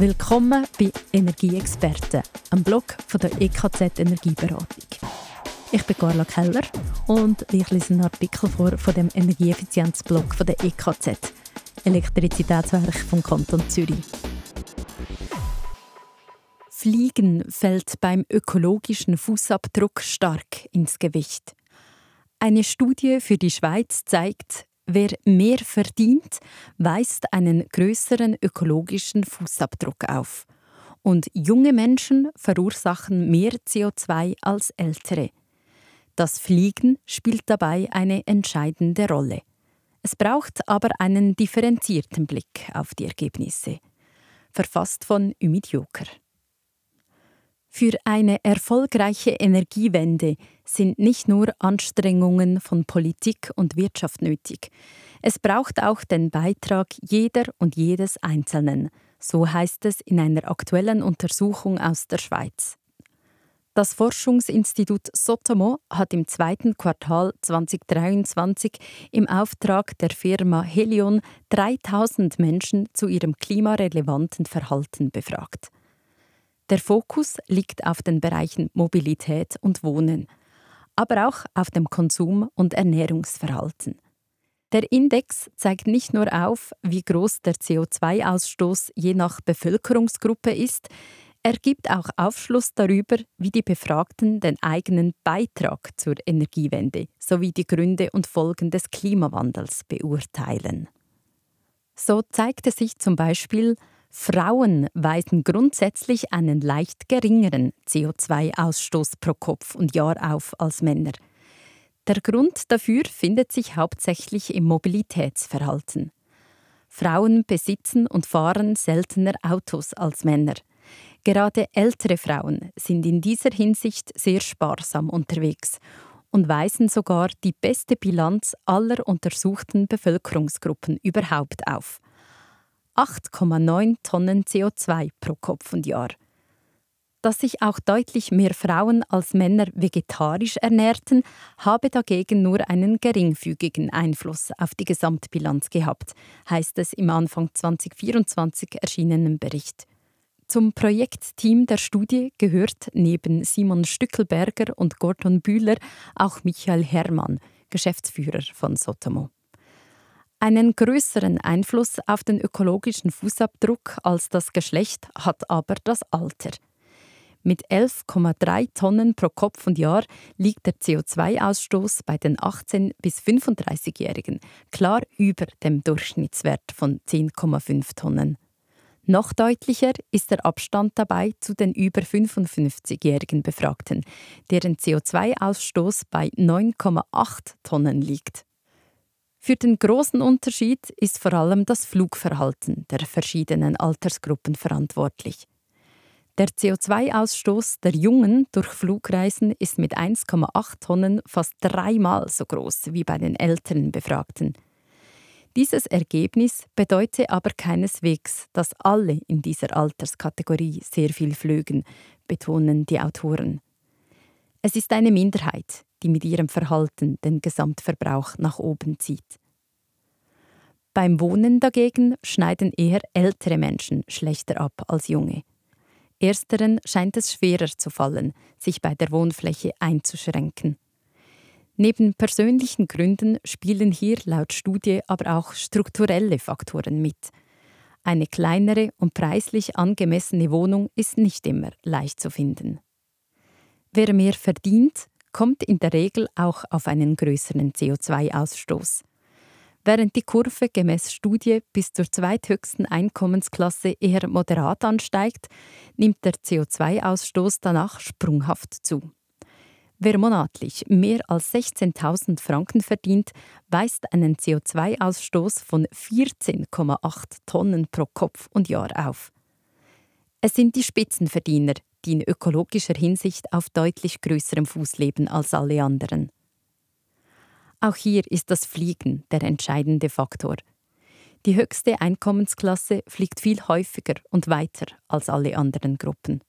Willkommen bei Energieexperten, einem Blog von der EKZ Energieberatung. Ich bin Carla Keller und ich lese einen Artikel vor von dem Energieeffizienzblog von der EKZ, Elektrizitätswerk vom Kanton Zürich. Fliegen fällt beim ökologischen Fußabdruck stark ins Gewicht. Eine Studie für die Schweiz zeigt, Wer mehr verdient, weist einen größeren ökologischen Fußabdruck auf. Und junge Menschen verursachen mehr CO2 als ältere. Das Fliegen spielt dabei eine entscheidende Rolle. Es braucht aber einen differenzierten Blick auf die Ergebnisse. Verfasst von Ümit Joker. Für eine erfolgreiche Energiewende sind nicht nur Anstrengungen von Politik und Wirtschaft nötig. Es braucht auch den Beitrag jeder und jedes Einzelnen. So heißt es in einer aktuellen Untersuchung aus der Schweiz. Das Forschungsinstitut Sotomo hat im zweiten Quartal 2023 im Auftrag der Firma Helion 3000 Menschen zu ihrem klimarelevanten Verhalten befragt. Der Fokus liegt auf den Bereichen Mobilität und Wohnen aber auch auf dem Konsum und Ernährungsverhalten. Der Index zeigt nicht nur auf, wie groß der CO2-Ausstoß je nach Bevölkerungsgruppe ist, er gibt auch Aufschluss darüber, wie die Befragten den eigenen Beitrag zur Energiewende sowie die Gründe und Folgen des Klimawandels beurteilen. So zeigte sich zum Beispiel, Frauen weisen grundsätzlich einen leicht geringeren CO2-Ausstoß pro Kopf und Jahr auf als Männer. Der Grund dafür findet sich hauptsächlich im Mobilitätsverhalten. Frauen besitzen und fahren seltener Autos als Männer. Gerade ältere Frauen sind in dieser Hinsicht sehr sparsam unterwegs und weisen sogar die beste Bilanz aller untersuchten Bevölkerungsgruppen überhaupt auf. 8,9 Tonnen CO2 pro Kopf und Jahr. Dass sich auch deutlich mehr Frauen als Männer vegetarisch ernährten, habe dagegen nur einen geringfügigen Einfluss auf die Gesamtbilanz gehabt, heißt es im Anfang 2024 erschienenen Bericht. Zum Projektteam der Studie gehört neben Simon Stückelberger und Gordon Bühler auch Michael Herrmann, Geschäftsführer von Sotomo. Einen größeren Einfluss auf den ökologischen Fußabdruck als das Geschlecht hat aber das Alter. Mit 11,3 Tonnen pro Kopf und Jahr liegt der CO2-Ausstoß bei den 18- bis 35-Jährigen klar über dem Durchschnittswert von 10,5 Tonnen. Noch deutlicher ist der Abstand dabei zu den über 55-jährigen Befragten, deren CO2-Ausstoß bei 9,8 Tonnen liegt. Für den großen Unterschied ist vor allem das Flugverhalten der verschiedenen Altersgruppen verantwortlich. Der CO2-Ausstoß der Jungen durch Flugreisen ist mit 1,8 Tonnen fast dreimal so groß wie bei den älteren Befragten. Dieses Ergebnis bedeutet aber keineswegs, dass alle in dieser Alterskategorie sehr viel flögen, betonen die Autoren. Es ist eine Minderheit, die mit ihrem Verhalten den Gesamtverbrauch nach oben zieht. Beim Wohnen dagegen schneiden eher ältere Menschen schlechter ab als junge. Ersteren scheint es schwerer zu fallen, sich bei der Wohnfläche einzuschränken. Neben persönlichen Gründen spielen hier laut Studie aber auch strukturelle Faktoren mit. Eine kleinere und preislich angemessene Wohnung ist nicht immer leicht zu finden. Wer mehr verdient, kommt in der Regel auch auf einen größeren CO2-Ausstoß. Während die Kurve gemäß Studie bis zur zweithöchsten Einkommensklasse eher moderat ansteigt, nimmt der CO2-Ausstoß danach sprunghaft zu. Wer monatlich mehr als 16.000 Franken verdient, weist einen CO2-Ausstoß von 14,8 Tonnen pro Kopf und Jahr auf. Es sind die Spitzenverdiener, die in ökologischer Hinsicht auf deutlich größerem Fuß leben als alle anderen. Auch hier ist das Fliegen der entscheidende Faktor. Die höchste Einkommensklasse fliegt viel häufiger und weiter als alle anderen Gruppen.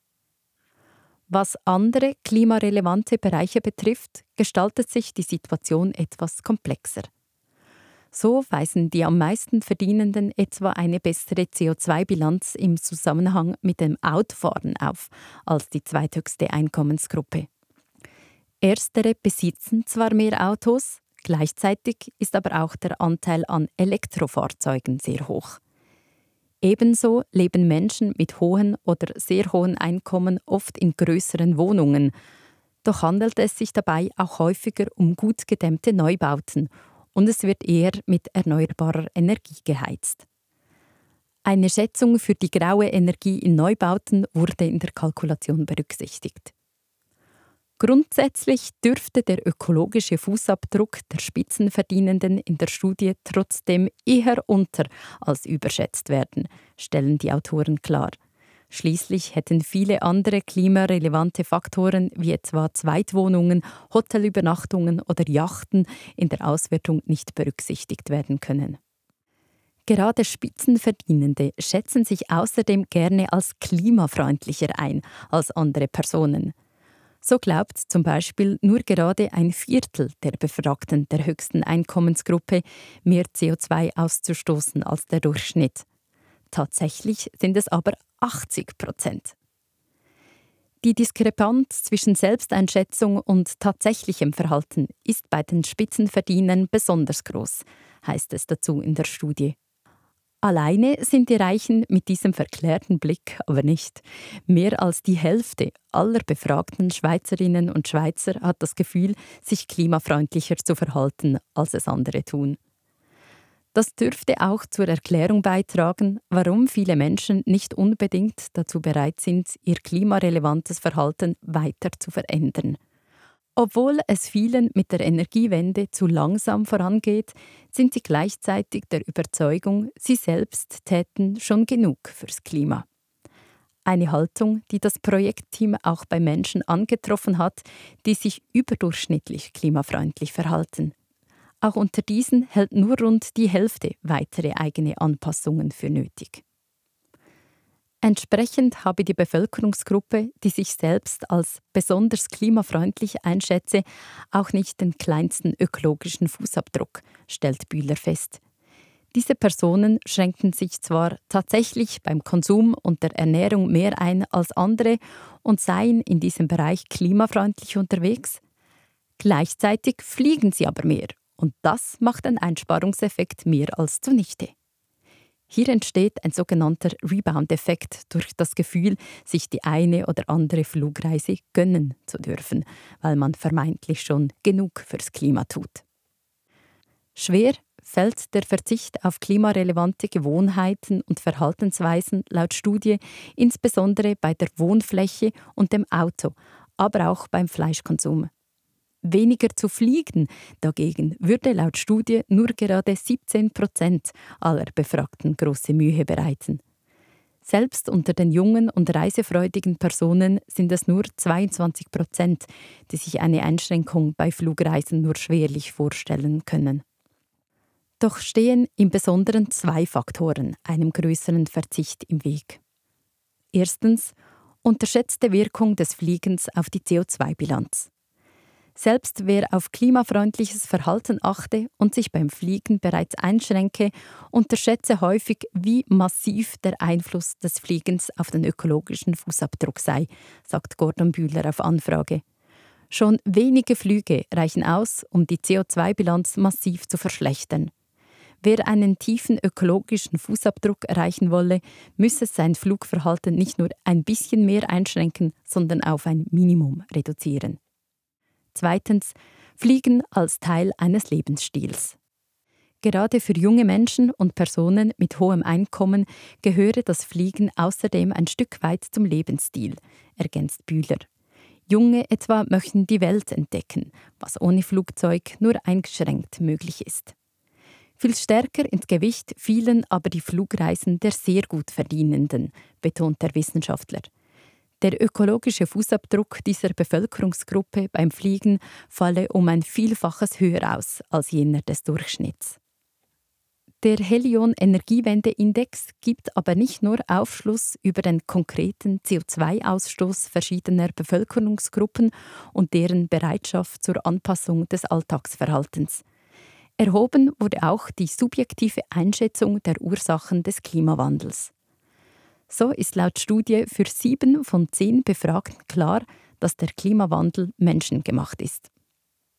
Was andere klimarelevante Bereiche betrifft, gestaltet sich die Situation etwas komplexer. So weisen die am meisten Verdienenden etwa eine bessere CO2-Bilanz im Zusammenhang mit dem Outfahren auf als die zweithöchste Einkommensgruppe. Erstere besitzen zwar mehr Autos, gleichzeitig ist aber auch der Anteil an Elektrofahrzeugen sehr hoch. Ebenso leben Menschen mit hohen oder sehr hohen Einkommen oft in größeren Wohnungen. Doch handelt es sich dabei auch häufiger um gut gedämmte Neubauten und es wird eher mit erneuerbarer Energie geheizt. Eine Schätzung für die graue Energie in Neubauten wurde in der Kalkulation berücksichtigt. Grundsätzlich dürfte der ökologische Fußabdruck der Spitzenverdienenden in der Studie trotzdem eher unter als überschätzt werden, stellen die Autoren klar. Schließlich hätten viele andere klimarelevante Faktoren wie etwa Zweitwohnungen, Hotelübernachtungen oder Yachten in der Auswertung nicht berücksichtigt werden können. Gerade Spitzenverdienende schätzen sich außerdem gerne als klimafreundlicher ein als andere Personen. So glaubt zum Beispiel nur gerade ein Viertel der Befragten der höchsten Einkommensgruppe, mehr CO2 auszustoßen als der Durchschnitt. Tatsächlich sind es aber 80 Prozent. Die Diskrepanz zwischen Selbsteinschätzung und tatsächlichem Verhalten ist bei den Spitzenverdienern besonders groß, heißt es dazu in der Studie. Alleine sind die Reichen mit diesem verklärten Blick aber nicht. Mehr als die Hälfte aller befragten Schweizerinnen und Schweizer hat das Gefühl, sich klimafreundlicher zu verhalten, als es andere tun. Das dürfte auch zur Erklärung beitragen, warum viele Menschen nicht unbedingt dazu bereit sind, ihr klimarelevantes Verhalten weiter zu verändern. Obwohl es vielen mit der Energiewende zu langsam vorangeht, sind sie gleichzeitig der Überzeugung, sie selbst täten schon genug fürs Klima. Eine Haltung, die das Projektteam auch bei Menschen angetroffen hat, die sich überdurchschnittlich klimafreundlich verhalten. Auch unter diesen hält nur rund die Hälfte weitere eigene Anpassungen für nötig. Entsprechend habe die Bevölkerungsgruppe, die sich selbst als besonders klimafreundlich einschätze, auch nicht den kleinsten ökologischen Fußabdruck, stellt Bühler fest. Diese Personen schränken sich zwar tatsächlich beim Konsum und der Ernährung mehr ein als andere und seien in diesem Bereich klimafreundlich unterwegs, gleichzeitig fliegen sie aber mehr und das macht den Einsparungseffekt mehr als zunichte. Hier entsteht ein sogenannter Rebound-Effekt durch das Gefühl, sich die eine oder andere Flugreise gönnen zu dürfen, weil man vermeintlich schon genug fürs Klima tut. Schwer fällt der Verzicht auf klimarelevante Gewohnheiten und Verhaltensweisen laut Studie insbesondere bei der Wohnfläche und dem Auto, aber auch beim Fleischkonsum weniger zu fliegen. Dagegen würde laut Studie nur gerade 17 Prozent aller Befragten große Mühe bereiten. Selbst unter den jungen und reisefreudigen Personen sind es nur 22 Prozent, die sich eine Einschränkung bei Flugreisen nur schwerlich vorstellen können. Doch stehen im Besonderen zwei Faktoren einem größeren Verzicht im Weg. Erstens unterschätzte Wirkung des Fliegens auf die CO2-Bilanz. Selbst wer auf klimafreundliches Verhalten achte und sich beim Fliegen bereits einschränke, unterschätze häufig, wie massiv der Einfluss des Fliegens auf den ökologischen Fußabdruck sei, sagt Gordon Bühler auf Anfrage. Schon wenige Flüge reichen aus, um die CO2-Bilanz massiv zu verschlechtern. Wer einen tiefen ökologischen Fußabdruck erreichen wolle, müsse sein Flugverhalten nicht nur ein bisschen mehr einschränken, sondern auf ein Minimum reduzieren. Zweitens, Fliegen als Teil eines Lebensstils. Gerade für junge Menschen und Personen mit hohem Einkommen gehöre das Fliegen außerdem ein Stück weit zum Lebensstil, ergänzt Bühler. Junge etwa möchten die Welt entdecken, was ohne Flugzeug nur eingeschränkt möglich ist. Viel stärker ins Gewicht fielen aber die Flugreisen der sehr gut Verdienenden, betont der Wissenschaftler. Der ökologische Fußabdruck dieser Bevölkerungsgruppe beim Fliegen falle um ein Vielfaches höher aus als jener des Durchschnitts. Der Helion Energiewendeindex gibt aber nicht nur Aufschluss über den konkreten CO2-Ausstoß verschiedener Bevölkerungsgruppen und deren Bereitschaft zur Anpassung des Alltagsverhaltens. Erhoben wurde auch die subjektive Einschätzung der Ursachen des Klimawandels. So ist laut Studie für sieben von zehn Befragten klar, dass der Klimawandel menschengemacht ist.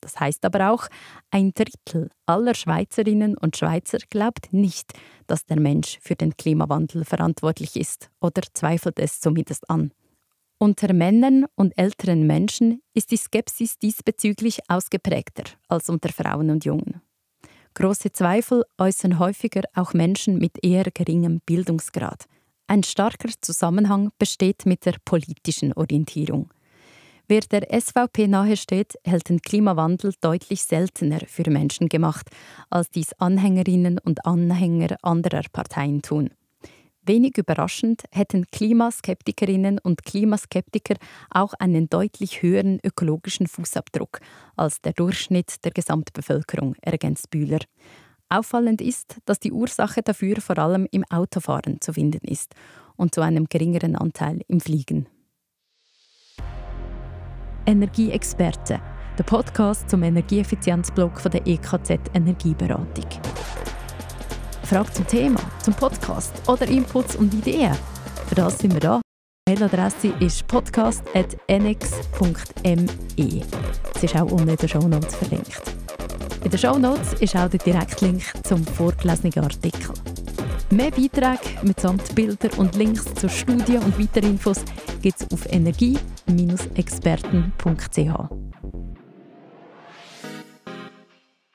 Das heißt aber auch, ein Drittel aller Schweizerinnen und Schweizer glaubt nicht, dass der Mensch für den Klimawandel verantwortlich ist oder zweifelt es zumindest an. Unter Männern und älteren Menschen ist die Skepsis diesbezüglich ausgeprägter als unter Frauen und Jungen. Große Zweifel äußern häufiger auch Menschen mit eher geringem Bildungsgrad – ein starker Zusammenhang besteht mit der politischen Orientierung. Wer der SVP nahesteht, hält den Klimawandel deutlich seltener für Menschen gemacht, als dies Anhängerinnen und Anhänger anderer Parteien tun. Wenig überraschend hätten Klimaskeptikerinnen und Klimaskeptiker auch einen deutlich höheren ökologischen Fußabdruck als der Durchschnitt der Gesamtbevölkerung, ergänzt Bühler. Auffallend ist, dass die Ursache dafür vor allem im Autofahren zu finden ist und zu einem geringeren Anteil im Fliegen. Energieexperte, der Podcast zum Energieeffizienzblock von der EKZ Energieberatung. Fragen zum Thema, zum Podcast oder Inputs und Ideen? Für das sind wir da. Die Mailadresse ist podcast.nx.me. Es ist auch unten in den Show Notes verlinkt. In den Show Notes ist auch der Direktlink zum vorgelesenen Artikel. Mehr Beiträge mitsamt Bilder und Links zur Studie und weitere Infos gibt es auf energie-experten.ch.